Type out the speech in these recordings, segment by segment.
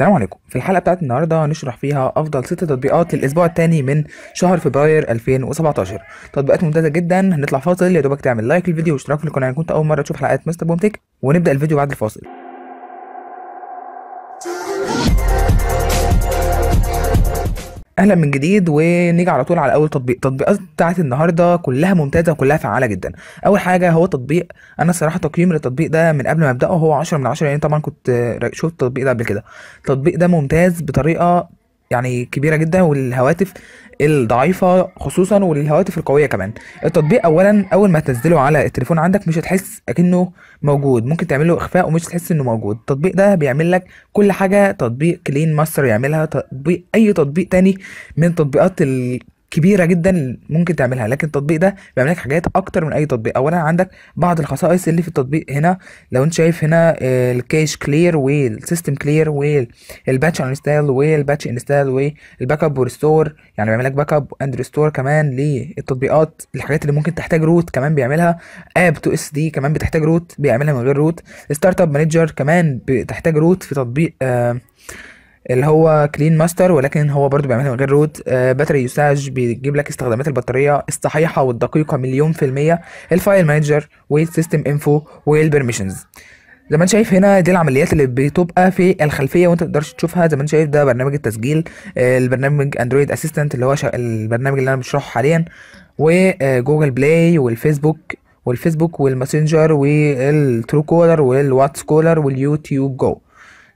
السلام عليكم في الحلقه بتاعت النهارده هنشرح فيها افضل ست تطبيقات للاسبوع الثاني من شهر فبراير 2017 تطبيقات ممتازه جدا هنطلع فاصل يا دوبك تعمل لايك للفيديو واشتراك في القناه لو كنت اول مره تشوف حلقات مستر بومتك ونبدا الفيديو بعد الفاصل اهلا من جديد ونيجي على طول على اول تطبيق التطبيقات بتاعت النهارده كلها ممتازه وكلها فعاله جدا اول حاجه هو تطبيق انا الصراحه تقييم للتطبيق ده من قبل ما ابداه هو 10 من 10 يعني طبعا كنت شفت التطبيق ده قبل كده التطبيق ده ممتاز بطريقه يعني كبيره جدا والهواتف الضعيفه خصوصا والهواتف القويه كمان التطبيق اولا اول ما تنزله على التليفون عندك مش هتحس اكنه موجود ممكن تعمل له اخفاء ومش تحس انه موجود التطبيق ده بيعمل لك كل حاجه تطبيق كلين ماستر يعملها تطبيق اي تطبيق تاني من تطبيقات ال... كبيره جدا ممكن تعملها لكن التطبيق ده بيعمل لك حاجات اكتر من اي تطبيق اولا عندك بعض الخصائص اللي في التطبيق هنا لو انت شايف هنا الكاش كلير والسيستم كلير والباتش انستال والباتش انستال والباك اب وريستور يعني بيعمل لك باك اب اند ريستور كمان للتطبيقات الحاجات اللي ممكن تحتاج روت كمان بيعملها اب تو اس دي كمان بتحتاج روت بيعملها من غير روت ستارت اب مانجر كمان بتحتاج روت في تطبيق آه اللي هو كلين ماستر ولكن هو برضو بيعملها من غير روت آه باتري يوساج بيجيب لك استخدامات البطاريه الصحيحه والدقيقه مليون في الميه الفايل مانجر والسيستم انفو والبرميشنز زي ما انت شايف هنا دي العمليات اللي بتبقى في الخلفيه وانت تقدرش تشوفها زي ما انت شايف ده برنامج التسجيل آه، البرنامج اندرويد اسيستنت اللي هو البرنامج اللي انا بشرحه حاليا وجوجل بلاي والفيسبوك والفيسبوك والماسنجر والترو كولر والواتس كولر واليوتيوب جو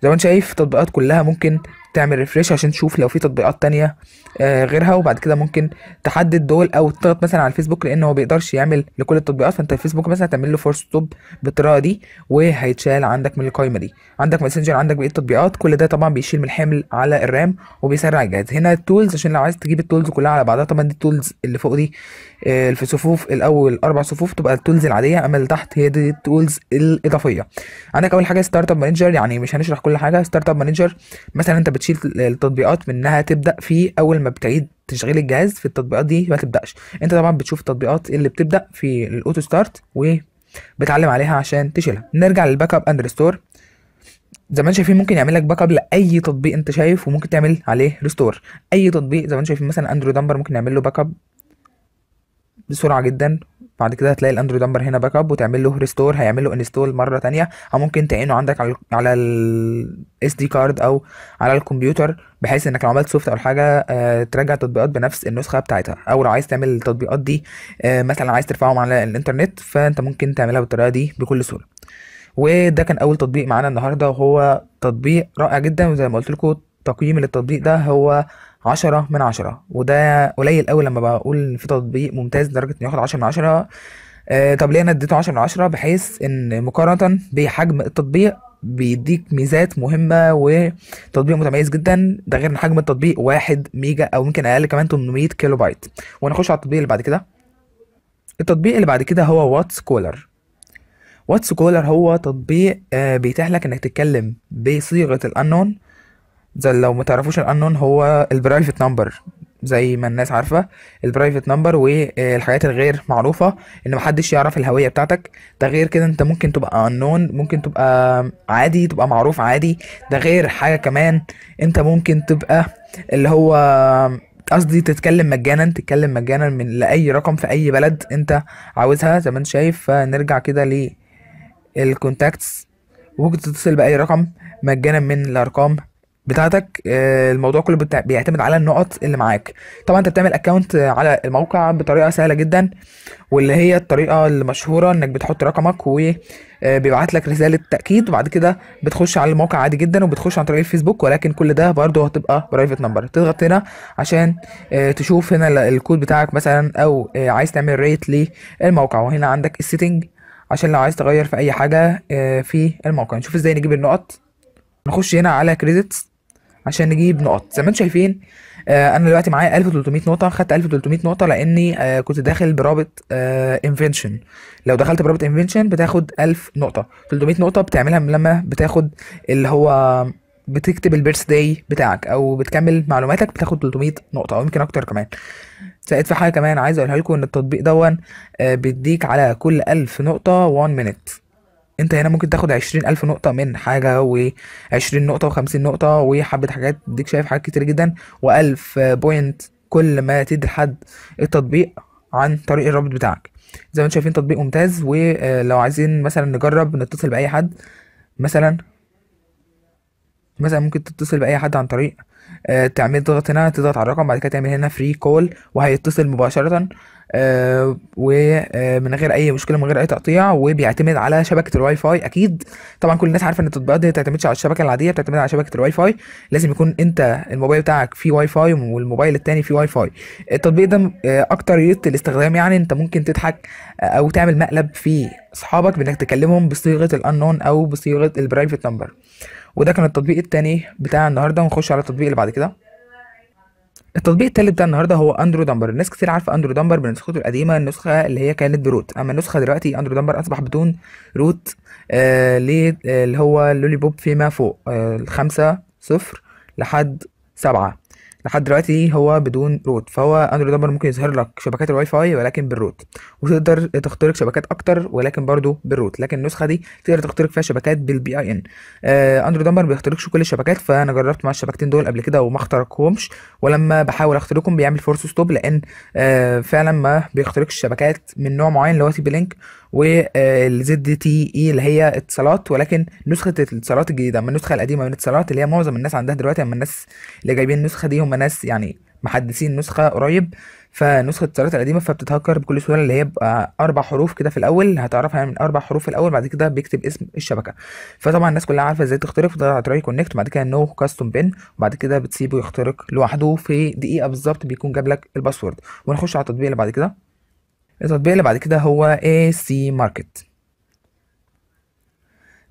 زي ما انت شايف التطبيقات كلها ممكن تعمل ريفريش عشان تشوف لو في تطبيقات تانية آه، غيرها وبعد كده ممكن تحدد دول او تضغط مثلا على الفيسبوك لان هو بيقدرش يعمل لكل التطبيقات فانت الفيسبوك مثلا هتعمل له فور ستوب بالطريقه دي وهيتشال عندك من القائمه دي عندك ماسنجر عندك بقيه التطبيقات كل ده طبعا بيشيل من الحمل على الرام وبيسرع الجهاز هنا التولز عشان لو عايز تجيب التولز كلها على بعضها طبعا دي التولز اللي فوق دي آه، في صفوف الاول اربع صفوف تبقى التولز العاديه اما اللي تحت هي دي التولز الاضافيه عندك اول حاجه ستارت اب مانجر يعني مش هنشرح كل حاجه ستارت اب مانجر مثلا انت بتشيل التطبيقات منها تبدا في اول ما بتعيد تشغيل الجهاز في التطبيقات دي ما تبداش انت طبعا بتشوف التطبيقات اللي بتبدا في الاوتو ستارت وبتعلم عليها عشان تشيلها نرجع للباك اب اند ريستور زي ما انتم شايفين ممكن يعمل لك باك اب لاي تطبيق انت شايف وممكن تعمل عليه ريستور اي تطبيق زي ما انتم شايفين مثلا اندرو دمبر ممكن نعمل له باك اب بسرعه جدا بعد كده هتلاقي الاندرويد نمبر هنا باك اب وتعمل له ريستور هيعمل له انستول مره تانية او ممكن تعينه عندك على على الاس دي كارد او على الكمبيوتر بحيث انك لو عملت سوفت او حاجه آه، تراجع ترجع التطبيقات بنفس النسخه بتاعتها او لو عايز تعمل التطبيقات دي آه، مثلا عايز ترفعهم على الانترنت فانت ممكن تعملها بالطريقه دي بكل سهوله وده كان اول تطبيق معانا النهارده وهو تطبيق رائع جدا وزي ما قلت لكم تقييم للتطبيق ده هو عشرة من عشرة وده قليل قوي لما بقول في تطبيق ممتاز لدرجة انه ياخد عشرة من عشرة آه طب ليه انا اديته عشرة من عشرة بحيث ان مقارنة بحجم التطبيق بيديك ميزات مهمة وتطبيق متميز جدا ده غير ان حجم التطبيق واحد ميجا او ممكن اقل كمان 800 كيلو بايت ونخش على التطبيق اللي بعد كده التطبيق اللي بعد كده هو واتس كولر واتس كولر هو تطبيق آه بيتيح لك انك تتكلم بصيغة الانون زي لو متعرفوش الانون هو البرايفت نمبر زي ما الناس عارفه البرايفت نمبر والحاجات آه، الغير معروفه ان محدش يعرف الهويه بتاعتك ده غير كده انت ممكن تبقى انون ممكن تبقى عادي تبقى معروف عادي ده غير حاجه كمان انت ممكن تبقى اللي هو قصدي تتكلم مجانا تتكلم مجانا من لاي رقم في اي بلد انت عاوزها زي ما انت شايف فنرجع كده للكونتاكتس ممكن تتصل باي رقم مجانا من الارقام بتاعتك آه، الموضوع كله بيعتمد على النقط اللي معاك طبعا انت بتعمل اكونت على الموقع بطريقه سهله جدا واللي هي الطريقه المشهوره انك بتحط رقمك وبيبعت آه، لك رساله تاكيد وبعد كده بتخش على الموقع عادي جدا وبتخش عن طريق الفيسبوك ولكن كل ده برضه هتبقى برايفت نمبر تضغط هنا عشان آه، تشوف هنا الكود بتاعك مثلا او عايز تعمل ريت للموقع وهنا عندك السيتنج عشان لو عايز تغير في اي حاجه في الموقع نشوف ازاي نجيب النقط نخش هنا على كريدتس عشان نجيب نقط زي ما انتم شايفين آه انا دلوقتي معايا 1300 نقطه خدت 1300 نقطه لاني آه كنت داخل برابط آه انفنشن لو دخلت برابط انفنشن بتاخد 1000 نقطه 300 نقطه بتعملها لما بتاخد اللي هو بتكتب البيرث داي بتاعك او بتكمل معلوماتك بتاخد 300 نقطه او يمكن اكتر كمان زائد في حاجه كمان عايز اقولها لكم ان التطبيق دون آه، بيديك على كل 1000 نقطه 1 minute انت هنا ممكن تاخد عشرين الف نقطة من حاجة وعشرين نقطة وخمسين نقطة وحبة حاجات ديك شايف حاجات كتير جدا والف بوينت كل ما تدي لحد التطبيق عن طريق الرابط بتاعك زي ما انتم شايفين تطبيق ممتاز ولو عايزين مثلا نجرب نتصل بأي حد مثلا مثلا ممكن تتصل باي حد عن طريق آه، تعمل تضغط هنا تضغط على الرقم بعد كده تعمل هنا فري كول وهيتصل مباشره آه، ومن آه، غير اي مشكله من غير اي تقطيع وبيعتمد على شبكه الواي فاي اكيد طبعا كل الناس عارفه ان التطبيقات دي ما بتعتمدش على الشبكه العاديه بتعتمد على شبكه الواي فاي لازم يكون انت الموبايل بتاعك فيه واي فاي والموبايل التاني فيه واي فاي التطبيق ده آه، اكتر الاستخدام يعني انت ممكن تضحك او تعمل مقلب في اصحابك بانك تكلمهم بصيغه الانون او بصيغه البرايفت نمبر وده كان التطبيق التاني بتاع النهارده ونخش على التطبيق اللي بعد كده التطبيق التالت بتاع النهارده هو اندرو دمبر الناس كتير عارفه اندرو دمبر بنسخته القديمه النسخه اللي هي كانت بروت اما النسخه دلوقتي اندرو دمبر اصبح بدون روت آه ليه آه اللي هو اللولي بوب فيما فوق آه الخمسة صفر لحد سبعة لحد دلوقتي هو بدون روت فهو اندرويد دبر ممكن يظهر لك شبكات الواي فاي ولكن بالروت وتقدر تخترق شبكات اكتر ولكن برضو بالروت لكن النسخه دي تقدر تخترق فيها شبكات بالبي اي ان اندرويد دبر ما بيخترقش كل الشبكات فانا جربت مع الشبكتين دول قبل كده وما اخترقهمش ولما بحاول اخترقهم بيعمل فورس ستوب لان آه فعلا ما بيخترقش شبكات من نوع معين اللي هو سي بي لينك والزد تي اي اللي هي اتصالات ولكن نسخه الاتصالات الجديده اما النسخه القديمه من اتصالات اللي هي معظم الناس عندها دلوقتي اما الناس اللي جايبين النسخه دي هم ناس يعني محدثين نسخه قريب فنسخه الاتصالات القديمه فبتتهكر بكل سهوله اللي هي بقى اربع حروف كده في الاول هتعرفها يعني من اربع حروف الاول بعد كده بيكتب اسم الشبكه فطبعا الناس كلها عارفه ازاي تخترق تراي كونكت وبعد كده نو كاستوم بين وبعد كده بتسيبه يخترق لوحده في دقيقه بالظبط بيكون جاب لك الباسورد ونخش على التطبيق اللي بعد كده التطبيق اللي بعد كده هو AC Market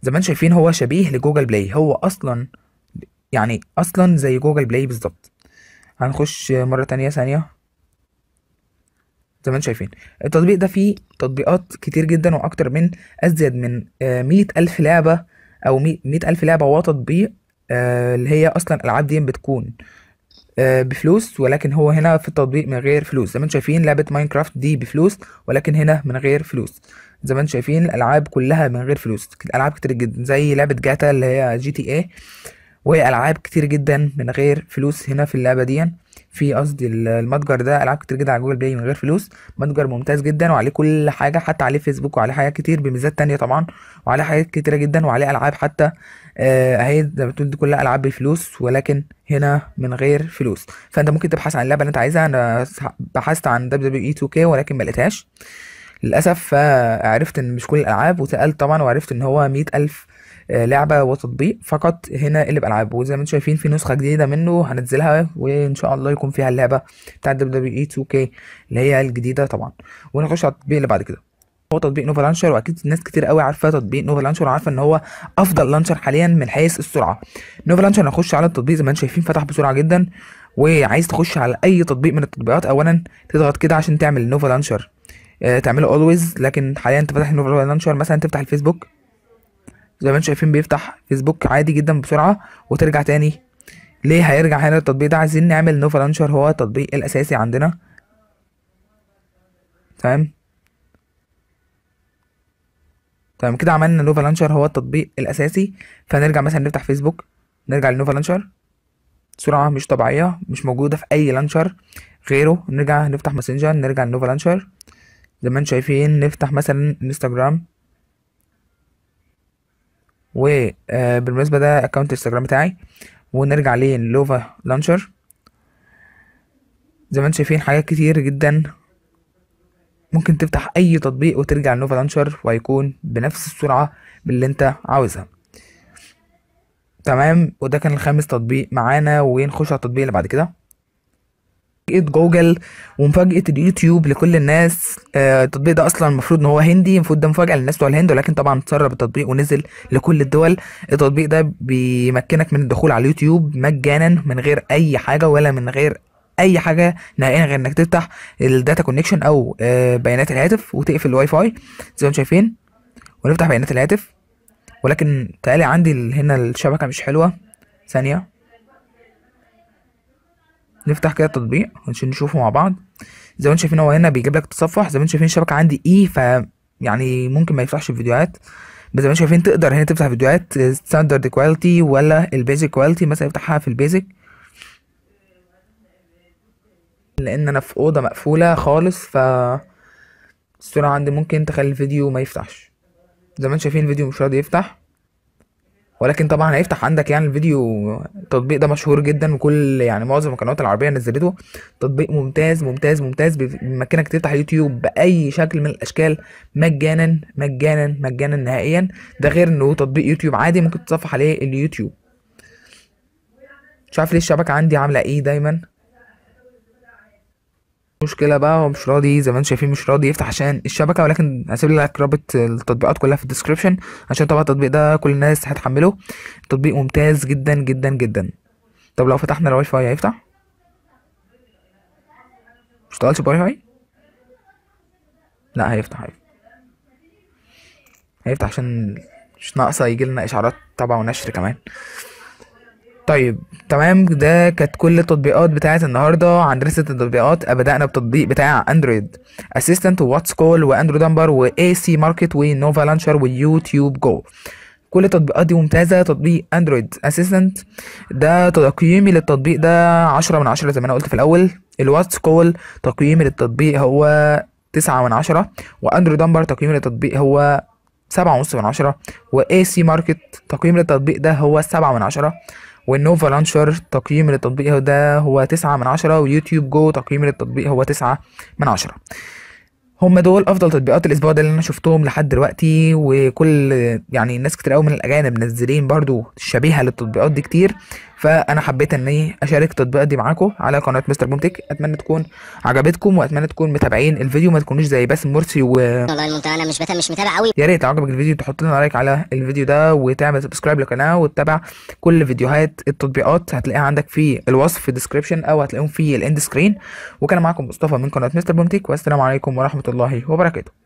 زي ما انتم شايفين هو شبيه لجوجل بلاي هو اصلا يعني اصلا زي جوجل بلاي بالظبط هنخش مرة تانية ثانية زي ما انتم شايفين التطبيق ده فيه تطبيقات كتير جدا واكتر من ازيد من آه، مية الف لعبة او مية الف لعبة وتطبيق آه، اللي هي اصلا الالعاب دي بتكون آه، بفلوس ولكن هو هنا في التطبيق من غير فلوس زي ما انتم شايفين لعبه ماينكرافت دي بفلوس ولكن هنا من غير فلوس زي ما انتم شايفين الالعاب كلها من غير فلوس العاب كتير جدا زي لعبه جاتا اللي هي جي تي اي العاب كتير جدا من غير فلوس هنا في اللعبه دي في قصدي المتجر ده العاب كتير جدا على جوجل بلاي من غير فلوس متجر ممتاز جدا وعليه كل حاجه حتى عليه فيسبوك وعليه حاجات كتير بميزات تانية طبعا وعليه حاجات كتيره جدا وعليه العاب حتى آه، اهي هي زي ما بتقول دي كلها العاب بفلوس ولكن هنا من غير فلوس فانت ممكن تبحث عن اللعبه اللي انت عايزها انا بحثت عن دبليو اي 2 كي ولكن ما لقيتهاش للاسف فعرفت ان مش كل الالعاب وسالت طبعا وعرفت ان هو 100 الف آه، لعبه وتطبيق فقط هنا اللي بالعاب وزي ما انتم شايفين في نسخه جديده منه هنزلها وان شاء الله يكون فيها اللعبه بتاع دبليو اي 2 كي اللي هي الجديده طبعا ونخش على التطبيق اللي بعد كده هو تطبيق نوفا لانشر واكيد ناس كتير قوي عارفه تطبيق نوفا لانشر وعارفه ان هو افضل لانشر حاليا من حيث السرعه نوفا لانشر هنخش على التطبيق زي ما انتم شايفين فتح بسرعه جدا وعايز تخش على اي تطبيق من التطبيقات اولا تضغط كده عشان تعمل نوفا لانشر آه، تعمله اولويز لكن حاليا انت فاتح نوفا لانشر مثلا تفتح الفيسبوك زي ما انتم شايفين بيفتح فيسبوك عادي جدا بسرعه وترجع تاني ليه هيرجع هنا التطبيق ده عايزين نعمل نوفا لانشر هو التطبيق الاساسي عندنا تمام تمام كده عملنا نوفا لانشر هو التطبيق الاساسي فنرجع مثلا نفتح فيسبوك نرجع لنوفا لانشر سرعه مش طبيعيه مش موجوده في اي لانشر غيره نرجع نفتح ماسنجر نرجع لنوفا لانشر زي ما انتم شايفين نفتح مثلا انستجرام وبالمناسبه آه، ده اكونت انستغرام بتاعي ونرجع ليه لوفا لانشر زي ما انتم شايفين حاجات كتير جدا ممكن تفتح اي تطبيق وترجع لنوفا لانشر وهيكون بنفس السرعه باللي انت عاوزها تمام وده كان الخامس تطبيق معانا ونخش على التطبيق اللي بعد كده مفاجاه جوجل ومفاجاه اليوتيوب لكل الناس آه، التطبيق ده اصلا المفروض ان هو هندي المفروض ده مفاجاه للناس بتوع الهند ولكن طبعا تسرب التطبيق ونزل لكل الدول التطبيق ده بيمكنك من الدخول على اليوتيوب مجانا من غير اي حاجه ولا من غير اي حاجه نهائيا غير انك تفتح الداتا كونكشن او آه، بيانات الهاتف وتقفل الواي فاي زي ما انتم شايفين ونفتح بيانات الهاتف ولكن تقالي عندي هنا الشبكه مش حلوه ثانيه نفتح كده التطبيق عشان نشوفه مع بعض زي ما انتم شايفين هو هنا بيجيب لك تصفح زي ما انتم شايفين الشبكه عندي اي e، ف يعني ممكن ما يفتحش الفيديوهات بس زي ما انتم شايفين تقدر هنا تفتح فيديوهات ستاندرد كواليتي ولا البيزك كواليتي مثلا افتحها في البيزك لان انا في اوضه مقفوله خالص ف الصوره عندي ممكن تخلي الفيديو ما يفتحش زي ما انتم شايفين الفيديو مش راضي يفتح ولكن طبعا هيفتح عندك يعني الفيديو التطبيق ده مشهور جدا وكل يعني معظم القنوات العربيه نزلته تطبيق ممتاز ممتاز ممتاز بيمكنك تفتح يوتيوب باي شكل من الاشكال مجانا مجانا مجانا نهائيا ده غير انه تطبيق يوتيوب عادي ممكن تتصفح عليه اليوتيوب مش عارف ليه الشبكه عندي عامله ايه دايما مشكله بقى هو مش راضي زي ما انتم شايفين مش راضي يفتح عشان الشبكه ولكن هسيب لك رابط التطبيقات كلها في الديسكربشن عشان طبعا التطبيق ده كل الناس هتحمله تطبيق ممتاز جدا جدا جدا طب لو فتحنا الواي فاي هيفتح مشتغلش الواي فاي لا هيفتح هيفتح هيفتح عشان مش ناقصه يجيلنا اشعارات طبعا ونشر كمان طيب تمام ده كانت كل التطبيقات بتاعه النهارده عن رسة التطبيقات بدأنا بتطبيق بتاع اندرويد اسيستنت وواتس كول واندرو دمبر واي سي ماركت ونوفا لانشر ويوتيوب جو كل التطبيقات دي ممتازة تطبيق اندرويد اسيستنت ده تقييمي للتطبيق ده عشرة من عشرة زي ما انا قلت في الاول الواتس كول تقييمي للتطبيق هو تسعة من عشرة واندرويد دمبر تقييمي للتطبيق هو سبعة ونص من عشرة واي سي ماركت تقييم للتطبيق ده هو سبعة من عشرة والنوفا لانشر تقييم للتطبيق ده هو تسعة من عشرة ويوتيوب جو تقييم للتطبيق هو تسعة من عشرة هم دول افضل تطبيقات الاسبوع ده اللي انا شفتهم لحد دلوقتي وكل يعني ناس كتير قوي من الاجانب منزلين برضو شبيهه للتطبيقات دي كتير فانا حبيت اني اشارك التطبيقات دي معاكم على قناه مستر بومتك اتمنى تكون عجبتكم واتمنى تكون متابعين الفيديو ما تكونوش زي باسم مرسي و والله انا مش بتا... مش متابع قوي يا ريت عجبك الفيديو تحط لنا لايك على الفيديو ده وتعمل سبسكرايب للقناه وتتابع كل فيديوهات التطبيقات هتلاقيها عندك في الوصف في الديسكربشن او هتلاقيهم في الاند سكرين وكان معاكم مصطفى من قناه مستر بومتك والسلام عليكم ورحمه الله وبركاته